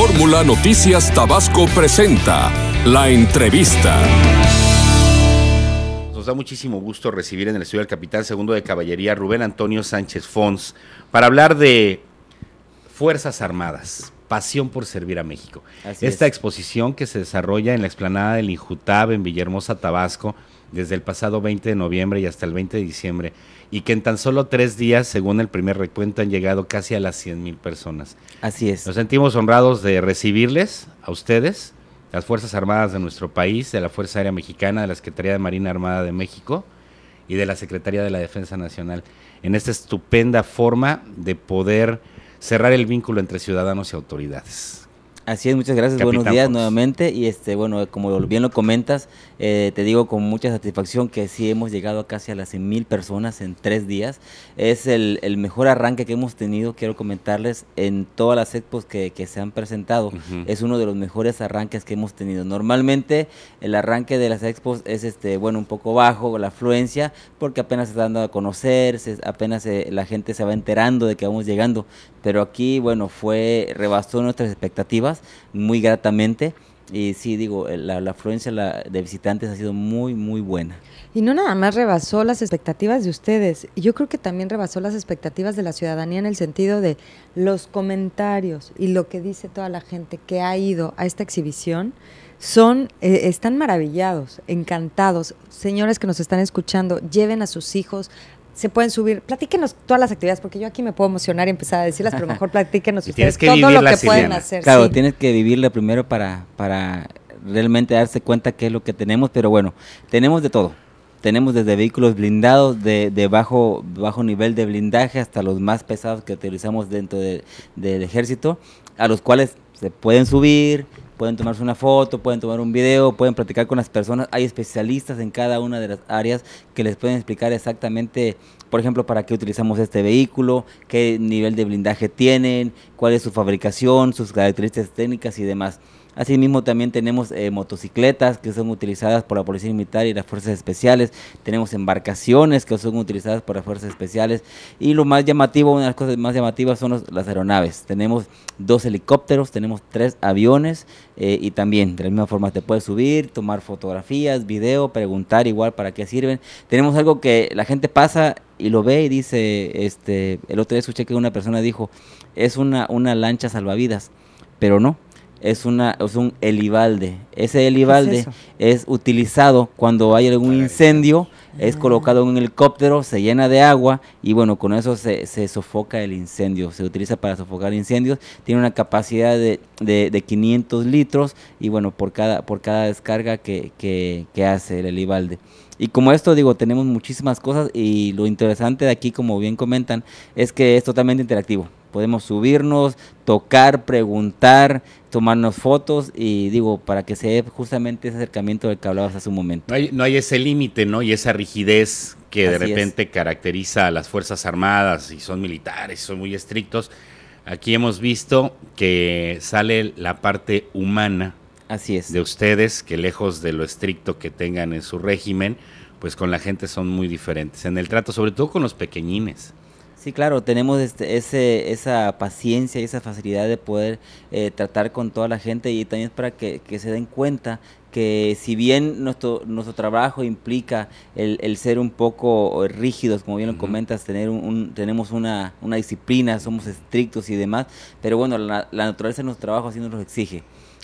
Fórmula Noticias Tabasco presenta la entrevista. Nos da muchísimo gusto recibir en el estudio al capitán segundo de caballería Rubén Antonio Sánchez Fons para hablar de Fuerzas Armadas pasión por servir a México. Esta exposición que se desarrolla en la explanada del Injutab en Villahermosa, Tabasco, desde el pasado 20 de noviembre y hasta el 20 de diciembre, y que en tan solo tres días, según el primer recuento, han llegado casi a las 100 mil personas. Así es. Nos sentimos honrados de recibirles a ustedes, las Fuerzas Armadas de nuestro país, de la Fuerza Aérea Mexicana, de la Secretaría de Marina Armada de México y de la Secretaría de la Defensa Nacional, en esta estupenda forma de poder cerrar el vínculo entre ciudadanos y autoridades. Así es, muchas gracias, buenos días nuevamente y este bueno, como bien lo comentas, eh, te digo con mucha satisfacción que sí hemos llegado a casi a las mil personas en tres días. Es el, mejor arranque que hemos tenido, quiero comentarles, en todas las expos que, se han presentado. Es uno de los mejores arranques que hemos tenido. Normalmente el arranque de las expos es este bueno un poco bajo la afluencia porque apenas se está dando a conocer, apenas eh, la gente se va enterando de que vamos llegando. Pero aquí, bueno, fue, rebasó nuestras expectativas muy gratamente. Y sí, digo, eh, la, afluencia de visitantes ha sido muy, muy buena. Y no nada más rebasó las expectativas de ustedes, yo creo que también rebasó las expectativas de la ciudadanía en el sentido de los comentarios y lo que dice toda la gente que ha ido a esta exhibición. Son, eh, están maravillados, encantados. Señores que nos están escuchando, lleven a sus hijos se pueden subir. Platíquenos todas las actividades, porque yo aquí me puedo emocionar y empezar a decirlas, pero mejor platíquenos y ustedes que todo lo que pueden hacer. Claro, tienes que vivirla primero para, para realmente darse cuenta qué es lo que tenemos, pero bueno, tenemos de todo. Tenemos desde vehículos blindados de, bajo, bajo nivel de blindaje hasta los más pesados que utilizamos dentro del ejército, a los cuales se pueden subir, pueden tomarse una foto, pueden tomar un video, pueden platicar con las personas. Hay especialistas en cada una de las áreas que les pueden explicar exactamente por ejemplo, para qué utilizamos este vehículo, qué nivel de blindaje tienen, cuál es su fabricación, sus características técnicas y demás. Asimismo, también tenemos eh, motocicletas que son utilizadas por la Policía Militar y las Fuerzas Especiales. Tenemos embarcaciones que son utilizadas por las Fuerzas Especiales. Y lo más llamativo, una de las cosas más llamativas son las aeronaves. Tenemos dos helicópteros, tenemos tres aviones eh, y también de la misma forma te puedes subir, tomar fotografías, video, preguntar igual para qué sirven. Tenemos algo que la gente pasa y lo ve y dice, este, el otro día escuché que una persona dijo, es una, una lancha salvavidas, pero no, es, una, es un helibalde. Ese helibalde es, utilizado cuando hay algún incendio, es colocado en un helicóptero, se llena de agua y bueno, con eso se, se sofoca el incendio, se utiliza para sofocar incendios, tiene una capacidad de, de, 500 litros y bueno, por cada, por cada descarga que, que, que hace el helibalde. Y como esto, digo, tenemos muchísimas cosas y lo interesante de aquí, como bien comentan, es que es totalmente interactivo. Podemos subirnos, tocar, preguntar, tomarnos fotos y digo, para que se dé justamente ese acercamiento del que hablabas hace un momento. No hay, ese límite, ¿no? Y esa rigidez que de repente caracteriza a las Fuerzas Armadas y son militares, son muy estrictos. Aquí hemos visto que sale la parte humana Así es. de ustedes, que lejos de lo estricto que tengan en su régimen, pues con la gente son muy diferentes. En el trato, sobre todo con los pequeñines. Sí, claro, tenemos este, ese, esa paciencia y esa facilidad de poder eh, tratar con toda la gente y también para que, se den cuenta que si bien nuestro, nuestro trabajo implica el, el ser un poco eh, rígidos, como bien lo comentas, tener un, tenemos una, una, disciplina, somos estrictos y demás, pero bueno, la, la naturaleza de nuestro trabajo así nos lo exige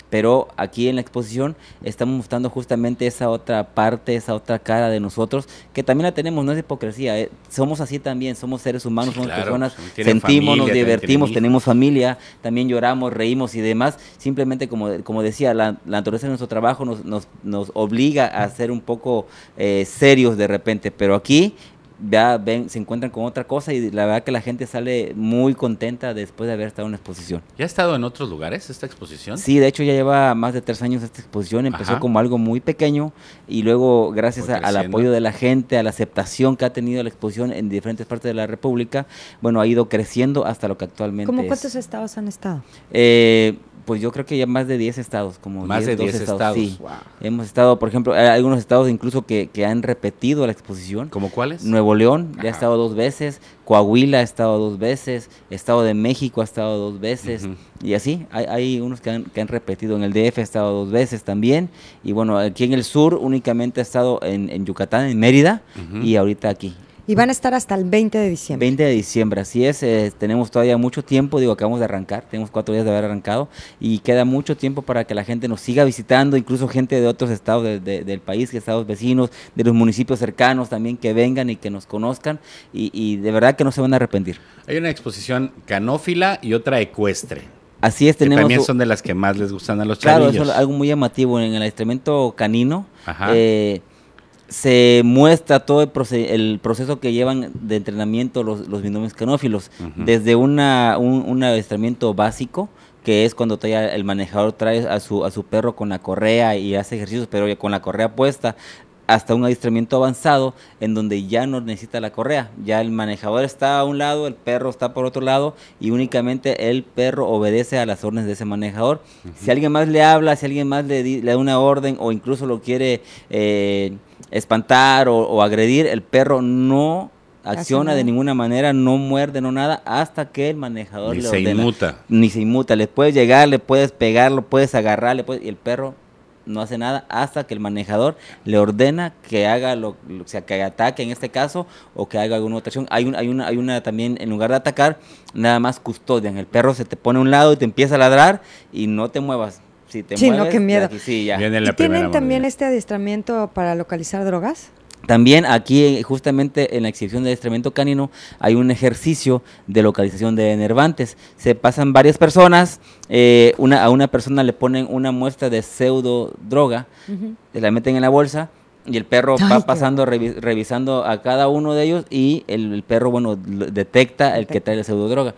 pero aquí en la exposición estamos mostrando justamente esa otra parte, esa otra cara de nosotros, que también la tenemos, no es hipocresía, eh, somos así también, somos seres humanos, somos personas, pues, sentimos, nos divertimos, tenemos familia, también lloramos, reímos y demás, simplemente como, como decía, la, naturaleza de nuestro trabajo nos, nos, nos obliga a ser un poco eh, serios de repente, pero aquí ya ven, se encuentran con otra cosa y la verdad que la gente sale muy contenta después de haber estado en una exposición. ¿Ya ha estado en otros lugares esta exposición? Sí, de hecho ya lleva más de tres años esta exposición, empezó como algo muy pequeño y luego gracias al apoyo de la gente, a la aceptación que ha tenido la exposición en diferentes partes de la República, bueno, ha ido creciendo hasta lo que actualmente ¿Cómo cuántos estados han estado? Eh, pues yo creo que ya más de 10 estados, como más de 10 estados. Sí. Hemos estado, por ejemplo, hay algunos estados incluso que, han repetido la exposición. ¿Cómo cuáles? León ya ha estado dos veces, Coahuila ha estado dos veces, Estado de México ha estado dos veces, y así, hay, unos que han, repetido, en el DF ha estado dos veces también, y bueno, aquí en el sur únicamente ha estado en, Yucatán, en Mérida, y ahorita aquí, y van a estar hasta el 20 de diciembre. 20 de diciembre, así es. Eh, tenemos todavía mucho tiempo, digo, acabamos de arrancar, tenemos cuatro días de haber arrancado y queda mucho tiempo para que la gente nos siga visitando, incluso gente de otros estados del país, estados vecinos, de los municipios cercanos también, que vengan y que nos conozcan y, de verdad que no se van a arrepentir. Hay una exposición canófila y otra ecuestre. Así es, tenemos. también son de las que más les gustan a los claro, Claro, es algo muy llamativo en el instrumento canino. Ajá. Eh, se muestra todo el, proceso que llevan de entrenamiento los, los binomios canófilos, desde una, un, adestramiento básico, que es cuando el manejador trae a su, a su perro con la correa y hace ejercicios, pero con la correa puesta, hasta un adiestramiento avanzado en donde ya no necesita la correa. Ya el manejador está a un lado, el perro está por otro lado y únicamente el perro obedece a las órdenes de ese manejador. Si alguien más le habla, si alguien más le, da una orden o incluso lo quiere eh, espantar o, agredir, el perro no acciona de ninguna manera, no muerde, no nada, hasta que el manejador ni le ordena. se inmuta. Ni se inmuta. Le puedes llegar, le puedes pegar, lo puedes agarrar, le y el perro no hace nada hasta que el manejador le ordena que haga lo, sea, que ataque en este caso o que haga alguna otra acción. Hay, hay, una, hay una también, en lugar de atacar, nada más custodian. El perro se te pone a un lado y te empieza a ladrar y no te muevas. Si te sí, no, qué miedo. ¿Tienen también este adiestramiento para localizar drogas? También aquí, eh, justamente en la exhibición de estremento canino, hay un ejercicio de localización de enervantes. Se pasan varias personas, eh, una, a una persona le ponen una muestra de pseudo droga, se la meten en la bolsa y el perro va pasando, revisando a cada uno de ellos y el, perro, bueno, detecta el que trae la pseudo droga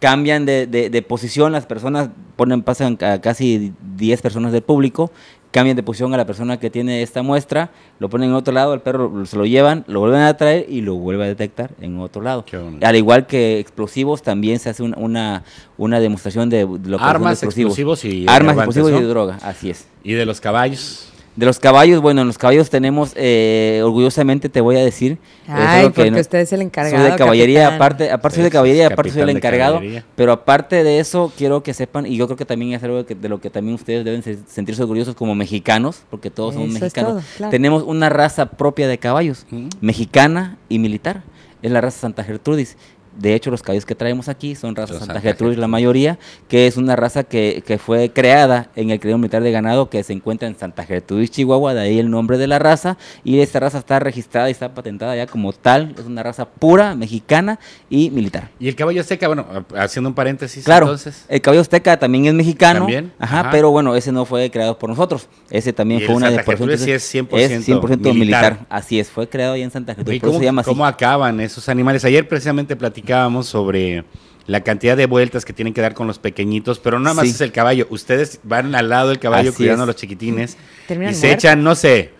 cambian de, posición, las personas ponen, pasan a casi 10 personas del público cambian de posición a la persona que tiene esta muestra, lo ponen en otro lado, el perro se lo llevan, lo vuelven a traer y lo vuelven a detectar en otro lado. Al igual que explosivos, también se hace una, una demostración de lo que Armas, son explosivos. y armas, explosivos y droga, así es. ¿Y de los caballos? De los caballos, bueno, en los caballos tenemos, eh, orgullosamente te voy a decir. Ay, porque usted es el encargado. Soy de caballería, aparte, aparte soy de caballería, aparte soy el encargado. Pero aparte de eso, quiero que sepan, y yo creo que también es algo de, que, de lo que también ustedes deben sentirse orgullosos como mexicanos, porque todos somos mexicanos. Tenemos una raza propia de caballos, mm. mexicana y militar. Es la raza Santa Gertrudis, de hecho, los caballos que traemos aquí son raza Santa, Santa, Gertrudis, la mayoría, que es una raza que, fue creada en el criadero militar de ganado que se encuentra en Santa Gertrudis, Chihuahua, de ahí el nombre de la raza. Y esta raza está registrada y está patentada ya como tal. Es una raza pura, mexicana y militar. ¿Y el caballo azteca? Bueno, haciendo un paréntesis, entonces. El caballo azteca también es mexicano. Ajá, pero bueno, ese no fue creado por nosotros. Ese también fue una Santa sí es 100%, es 100 militar. Así es, fue creado ahí en Santa Gertrudis. cómo, se llama así. ¿Cómo acaban esos animales? Ayer precisamente platicamos sobre la cantidad de vueltas que tienen que dar con los pequeñitos, pero nada más es el caballo. Ustedes van al lado del caballo cuidando a los chiquitines y se echan, no sé,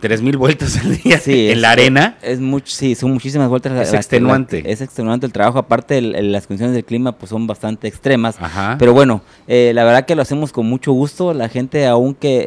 tres mil vueltas al día en la arena. Es, sí, son muchísimas vueltas. Es extenuante. es extenuante el trabajo. Aparte, las condiciones del clima pues son bastante extremas. Pero bueno, eh, la verdad que lo hacemos con mucho gusto. La gente, aunque eh,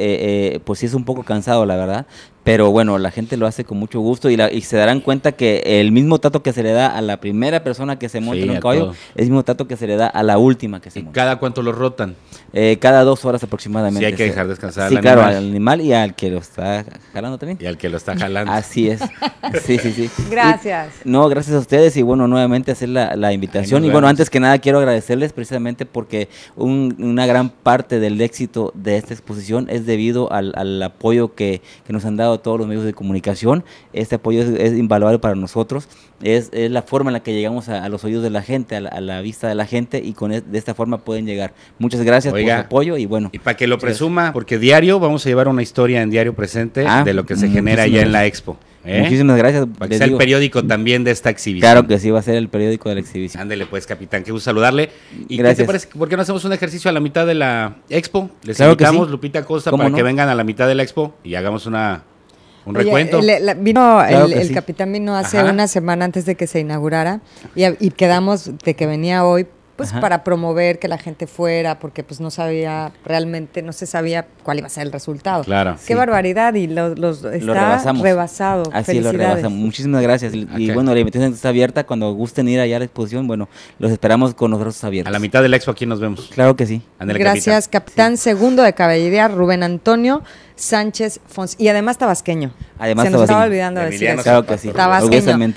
eh, pues sí es un poco cansado, la verdad. Pero bueno, la gente lo hace con mucho gusto y, se darán cuenta que el mismo trato que se le da a la primera persona que se monta en un caballo es el mismo trato que se le da a la última que se ¿Y ¿Cada cuánto lo rotan? Eh, cada dos horas aproximadamente. Sí, hay que dejar descansar al animal. claro, al animal y al que lo está jalando también. Y al que lo está jalando. Así es. Sí, sí, sí. gracias. no, gracias a ustedes y bueno, nuevamente hacer la, invitación. y bueno, antes que nada quiero agradecerles precisamente porque una gran parte del éxito de esta exposición es debido al, apoyo que nos han dado a todos los medios de comunicación. Este apoyo es, invaluable para nosotros. Es, la forma en la que llegamos a, los oídos de la gente, a la, vista de la gente y con de esta forma pueden llegar. Muchas gracias por su apoyo y bueno. Y para que lo presuma, porque diario vamos a llevar una historia en diario presente ah, de lo que se mm, genera ya en la expo. ¿eh? Muchísimas gracias. Va el periódico también de esta exhibición. Claro que sí, va a ser el periódico de la exhibición. Ándele pues, capitán, qué gusto saludarle. ¿Y gracias. qué te parece? ¿Por qué no hacemos un ejercicio a la mitad de la expo? Les invitamos, Lupita Costa, para que vengan a la mitad de la expo y hagamos una un recuento. vino, el, capitán vino hace una semana antes de que se inaugurara y, quedamos de que venía hoy pues, para promover que la gente fuera, porque pues no sabía realmente, no se sabía cuál iba a ser el resultado. Claro. Qué barbaridad y lo, los, está rebasado. Así lo rebasamos. Muchísimas gracias. Y, bueno, la invitación está abierta. Cuando gusten ir allá a la exposición, bueno, los esperamos con los brazos abiertos. A la mitad del expo aquí nos vemos. Claro que sí. gracias, capitán, segundo de caballería, Rubén Antonio. Sánchez Fons y además tabasqueño. Además, se nos estaba olvidando de decir Claro que sí. Tabasqueño.